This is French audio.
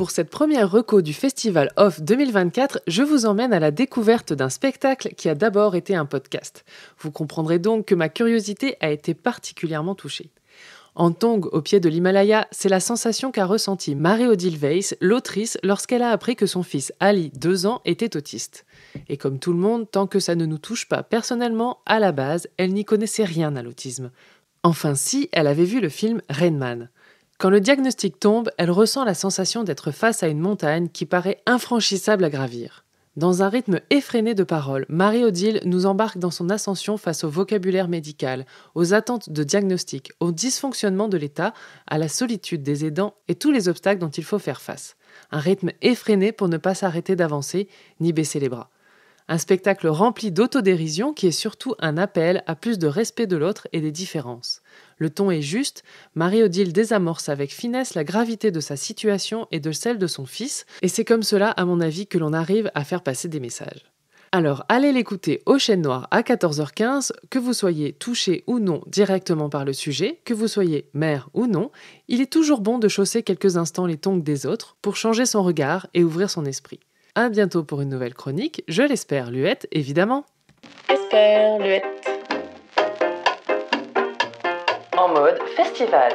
Pour cette première reco du Festival Off 2024, je vous emmène à la découverte d'un spectacle qui a d'abord été un podcast. Vous comprendrez donc que ma curiosité a été particulièrement touchée. En tong, au pied de l'Himalaya, c'est la sensation qu'a ressentie Marie-Odile Weiss, l'autrice, lorsqu'elle a appris que son fils Ali, 2 ans, était autiste. Et comme tout le monde, tant que ça ne nous touche pas personnellement, à la base, elle n'y connaissait rien à l'autisme. Enfin si, elle avait vu le film Rain quand le diagnostic tombe, elle ressent la sensation d'être face à une montagne qui paraît infranchissable à gravir. Dans un rythme effréné de paroles, Marie-Odile nous embarque dans son ascension face au vocabulaire médical, aux attentes de diagnostic, au dysfonctionnement de l'État, à la solitude des aidants et tous les obstacles dont il faut faire face. Un rythme effréné pour ne pas s'arrêter d'avancer ni baisser les bras. Un spectacle rempli d'autodérision qui est surtout un appel à plus de respect de l'autre et des différences. Le ton est juste, Marie-Odile désamorce avec finesse la gravité de sa situation et de celle de son fils, et c'est comme cela, à mon avis, que l'on arrive à faire passer des messages. Alors allez l'écouter au Chêne Noir à 14h15, que vous soyez touché ou non directement par le sujet, que vous soyez mère ou non, il est toujours bon de chausser quelques instants les tongs des autres pour changer son regard et ouvrir son esprit. À bientôt pour une nouvelle chronique, je l'espère, Luette, évidemment. Espère, Luette. En mode festival.